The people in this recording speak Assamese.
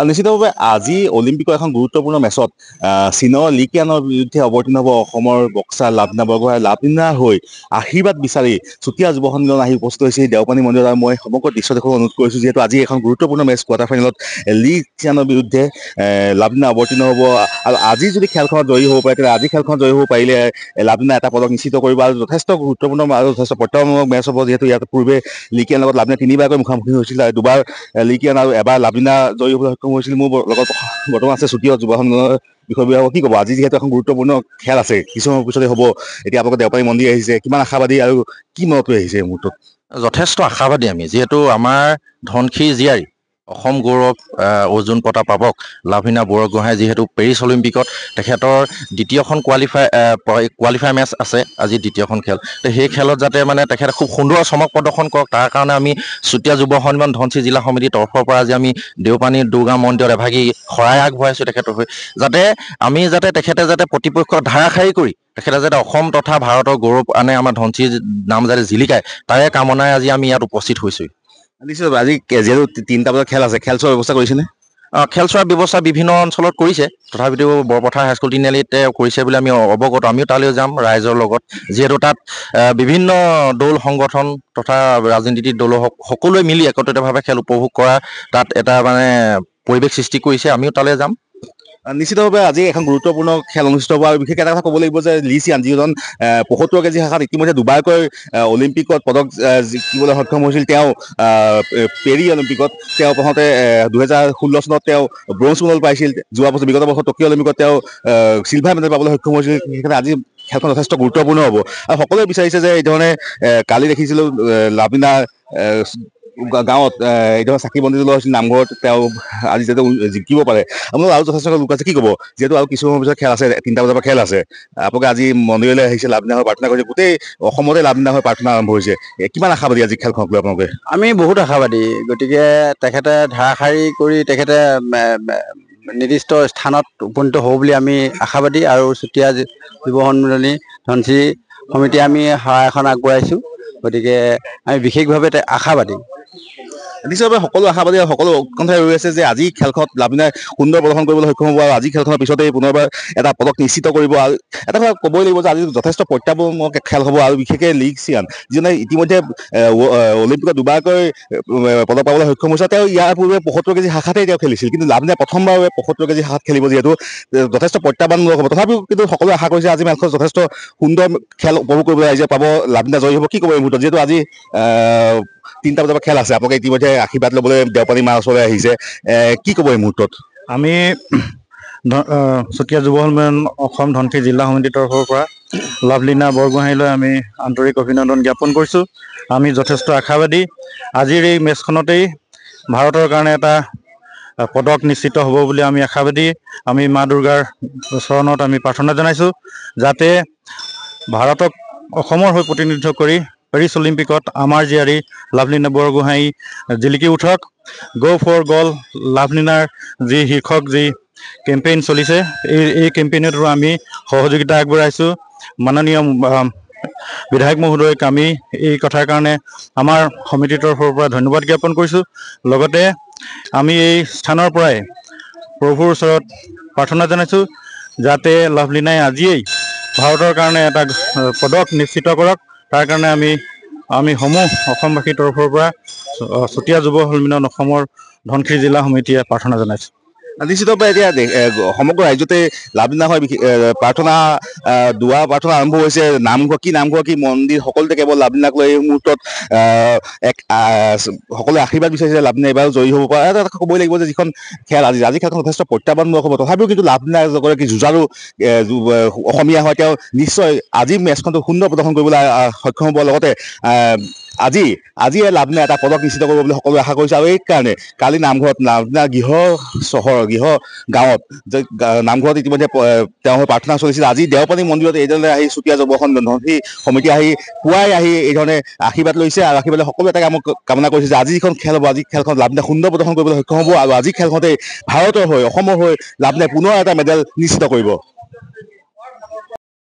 আৰু নিশ্চিতভাৱে আজি অলিম্পিকৰ এখন গুৰুত্বপূৰ্ণ মেচত চীনৰ লিকিয়ানৰ বিৰুদ্ধে অৱতীৰ্ণ হ'ব অসমৰ বক্সাৰ লাভনা বৰগোহাঁই লাভনা হৈ আশীৰ্বাদ বিচাৰি চুতীয়া যুৱ সন্মিলন আহি উপস্থিত হৈছে দেওপানী মন্দিৰত আৰু মই সমগ্ৰ দৃশ্য দেখুৱাব অনুৰোধ কৰিছো যিহেতু আজি এখন গুৰুত্বপূৰ্ণ মেচ কোৱাৰ্টাৰ ফাইনেলত লিকিয়ানৰ বিৰুদ্ধে লাভনা অৱতীৰ্ণ হ'ব আৰু আজি যদি খেলখনত জয়ী হ'ব পাৰে তেতিয়া আজি খেলখনত জয়ী হ'ব পাৰিলে লাভনা এটা পদক নিশ্চিত কৰিব আৰু যথেষ্ট গুৰুত্বপূৰ্ণ আৰু যথেষ্ট প্ৰত্যাহ্বানমূলক মেচ হ'ব যিহেতু ইয়াৰ পূৰ্বে লিকিয়ানৰ লগত লাভনা তিনিবাৰকৈ মুখামুখি হৈছিল আৰু দুবাৰ লিকিয়ান আৰু এবাৰ লাভনা জয়ী হ'বলৈ লগ কৰিছিলোঁ মোৰ লগত বৰ্তমান আছে চুতীয়া যুৱ সংঘৰ কি ক'ব আজি যিহেতু এখন গুৰুত্বপূৰ্ণ খেল আছে কিছু কিছুমানৰ পিছতে হ'ব এতিয়া আপোনালোকে দেওপাৰী মন্দিৰ আহিছে কিমান আশাবাদী আৰু কি মনত লৈ আহিছে এই মুহূৰ্তত যথেষ্ট আশাবাদী আমি যিহেতু আমাৰ ধনশিৰ জীয়াৰী অসম গৌৰৱ অৰ্জুন পতা পাবক লাভিনা বৰগোহাঁই যিহেতু পেৰিছ অলিম্পিকত তেখেতৰ দ্বিতীয়খন কোৱালিফাই কোৱালিফাই মেচ আছে আজি দ্বিতীয়খন খেল তো সেই খেলত যাতে মানে তেখেতে খুব সুন্দৰ চমক প্ৰদৰ্শন কৰক তাৰ কাৰণে আমি চুতীয়া যুৱ সন্মান ধনচি জিলা সমিতিৰ তৰফৰ পৰা আজি আমি দেওপানী দুৰ্গা মন্দিৰত এভাগী শৰাই আগবঢ়াইছোঁ তেখেতৰ হৈ যাতে আমি যাতে তেখেতে যাতে প্ৰতিপক্ষক ধাৰাসাৰী কৰি তেখেতে যাতে অসম তথা ভাৰতৰ গৌৰৱ আনে আমাৰ ধনশিৰ নাম যাতে জিলিকায় তাৰে কামনাই আজি আমি ইয়াত উপস্থিত হৈছোঁ আজি কেজিয়াৰ তিনিটা বজাত খেল আছে খেল চোৱাৰ ব্যৱস্থা কৰিছেনে খেল চোৱাৰ ব্যৱস্থা বিভিন্ন অঞ্চলত কৰিছে তথাপিতো বৰপথাৰ হাইস্কুল তিনিআলিতে কৰিছে বুলি আমি অৱগত আমিও তালৈ যাম ৰাইজৰ লগত যিহেতু তাত বিভিন্ন দৌল সংগঠন তথা ৰাজনীতিক দৌল সকলোৱে মিলি একত্ৰিতভাৱে খেল উপভোগ কৰা তাত এটা মানে পৰিৱেশ সৃষ্টি কৰিছে আমিও তালৈ যাম নিশ্চিতভাৱে আজি এখন গুৰুত্বপূৰ্ণ খেল অনুষ্ঠিত হ'ব আৰু বিশেষ এটা কথা ক'ব লাগিব যে লি চিয়ান যিজন পঁয়সত্তৰ কেজি শাখাত ইতিমধ্যে দুবাৰকৈ অলিম্পিকত পদক জিকিবলৈ সক্ষম হৈছিল তেওঁ পেৰি অলিম্পিকত তেওঁ প্ৰথমতে দুহেজাৰ ষোল্ল চনত তেওঁ ব্ৰঞ্জ মেডেল পাইছিল যোৱা বছৰ বিগত বছৰ টকিঅ' অলিম্পিকত তেওঁ চিলভাৰ মেডেল পাবলৈ সক্ষম হৈছিল সেইকাৰণে আজি খেলখন যথেষ্ট গুৰুত্বপূৰ্ণ হ'ব আৰু সকলোৱে বিচাৰিছে যে এই এইধৰণে কালি দেখিছিলোঁ লাভিনা গাঁৱত এতিয়া চাকি বন্তি জ্বলোৱা হৈছিল নামঘৰত তেওঁ আজি যাতে জিকিব পাৰে আপোনালোকৰ আৰু যথেষ্ট লোক আছে কি ক'ব যিহেতু আৰু কিছু সময় পিছত খেল আছে তিনিটা বজাৰ পৰা খেল আছে আপোনালোকে আজি মন্দিৰলৈ আহিছে লাভদিনা হৈ প্ৰাৰ্থনা কৰিছে গোটেই অসমতে লাভদিনা হৈ প্ৰাৰ্থনা আৰম্ভ হৈছে কিমান আশাবাদী আজি খেলখনক লৈ আপোনালোকে আমি বহুত আশাবাদী গতিকে তেখেতে ধাৰাসাৰী কৰি তেখেতে নিৰ্দিষ্ট স্থানত উপনীত হ'ব বুলি আমি আশাবাদী আৰু চুতীয়া যুৱ সন্মিলনী ধনশ্ৰী সমিতিয়ে আমি সেৱা এখন আগবঢ়াইছোঁ গতিকে আমি বিশেষভাৱে আশাবাদী নিশ্চয়ভাৱে সকলো আশাবাদী সকলো উৎকণ্ঠাই ৰৈ আছে যে আজি খেলখনত লাভিনাই সুন্দৰ প্ৰদৰ্শন কৰিবলৈ সক্ষম হ'ব আৰু আজি খেলখনৰ পিছতেই পুনৰবাৰ এটা পদক নিশ্চিত কৰিব আৰু এটা কথা ক'বই লাগিব যে আজি যথেষ্ট প্ৰত্যাহ্বানমূলক খেল হ'ব আৰু বিশেষকে লীগ চিয়ান যিজনে ইতিমধ্যে অলিম্পিকত দুবাৰকৈ পদক পাবলৈ সক্ষম হৈছে তেওঁ ইয়াৰ পূৰ্বে পঁয়সত্তৰ কেজি শাখাতেই তেওঁ খেলিছিল কিন্তু লাভিনাই প্ৰথমবাৰ পঁয়সত্তৰ কেজি শাখাত খেলিব যিহেতু যথেষ্ট প্ৰত্যাহ্বানমূলক হ'ব তথাপিও কিন্তু সকলোৱে আশা কৰিছে আজি মেলখন যথেষ্ট সুন্দৰ খেল উপভোগ কৰিবলৈ ৰাইজে পাব লাভিনা জয়ী হ'ব কি ক'ব এই মুহূৰ্তত যিহেতু আজি তিনিটা বজাৰ পৰা খেল আছে আপোনালোকে ইতিমধ্যে আশীৰ্বাদ ল'বলৈ দেওপানী মাৰ ওচৰলৈ আহিছে কি ক'ব এই মুহূৰ্তত আমি চুতীয়া যুৱ সন্মিলন অসম ধনশি জিলা সমিতিৰ তৰফৰ পৰা লাভলীনা বৰগোহাঁইলৈ আমি আন্তৰিক অভিনন্দন জ্ঞাপন কৰিছোঁ আমি যথেষ্ট আশাবাদী আজিৰ এই মেচখনতেই ভাৰতৰ কাৰণে এটা পদক নিশ্চিত হ'ব বুলি আমি আশাবাদী আমি মা দুৰ্গাৰ চৰণত আমি প্ৰাৰ্থনা জনাইছোঁ যাতে ভাৰতক অসমৰ হৈ প্ৰতিনিধিত্ব কৰি পেৰিছ অলিম্পিকত আমাৰ জীয়াৰী লাভলীনা বৰগোহাঁই জিলিকি উঠক গ' ফৰ গ'ল লাভলীনাৰ যি শীৰ্ষক যি কেম্পেইন চলিছে এই এই কেম্পেইনতো আমি সহযোগিতা আগবঢ়াইছোঁ মাননীয় বিধায়ক মহোদয়ক আমি এই কথাৰ কাৰণে আমাৰ সমিতিৰ তৰফৰ পৰা ধন্যবাদ জ্ঞাপন কৰিছোঁ লগতে আমি এই স্থানৰ পৰাই প্ৰভুৰ ওচৰত প্ৰাৰ্থনা জনাইছোঁ যাতে লাভলীনাই আজিয়েই ভাৰতৰ কাৰণে এটা পদক নিশ্চিত কৰক তাৰ কাৰণে আমি আমি সমূহ অসমবাসীৰ তৰফৰ পৰা চুতীয়া যুৱ সন্মিলন অসমৰ ধনশিৰি জিলা সমিতিয়ে প্ৰাৰ্থনা জনাইছোঁ নিশ্চিতভাৱে এতিয়া সমগ্ৰ ৰাজ্যতে লাভলীনা হয় প্ৰাৰ্থনা দোৱা প্ৰাৰ্থনা আৰম্ভ হৈছে নামঘৰ কি নামঘৰ কি মন্দিৰ সকলোতে কেৱল লাভলীনাক লৈ এই মুহূৰ্তত এক সকলোৱে আশীৰ্বাদ বিচাৰিছে লাভলীনা এইবাৰ জয়ী হ'ব পৰা এটা ক'বই লাগিব যে যিখন খেল আজি আজি খেলখন যথেষ্ট প্ৰত্যাহ্বানমূলক হ'ব তথাপিও কিন্তু লাভলীনা এগৰাকী যুঁজাৰু অসমীয়া হয় তেওঁ নিশ্চয় আজি মেচখনটো সুন্দৰ প্ৰদৰ্শন কৰিবলৈ সক্ষম হ'ব লগতে আজি আজি এই নাই এটা পদক নিশ্চিত কৰিব বুলি সকলোৱে আশা কৰিছে আৰু এই কাৰণে কালি নামঘৰত লাভনা গৃহ চহৰ গৃহ গাঁৱত নামঘৰত ইতিমধ্যে তেওঁ হৈ প্ৰাৰ্থনা চলিছিল আজি দেওপানী মন্দিৰত এই ধৰণে আহি চুতীয়া যুৱসন ধনী সমিতি আহি পুৱাই আহি এই ধৰণে আশীৰ্বাদ লৈছে আৰু আশীৰ্বাদ লৈ সকলোৱে এটা কাম কামনা কৰিছে যে আজি যিখন খেল হ'ব আজি খেলখন লাভ নাই সুন্দৰ প্ৰদৰ্শন কৰিবলৈ সক্ষম হ'ব আৰু আজি খেলখনতে ভাৰতৰ হৈ অসমৰ হৈ লাভ নাই পুনৰ এটা মেডেল নিশ্চিত কৰিব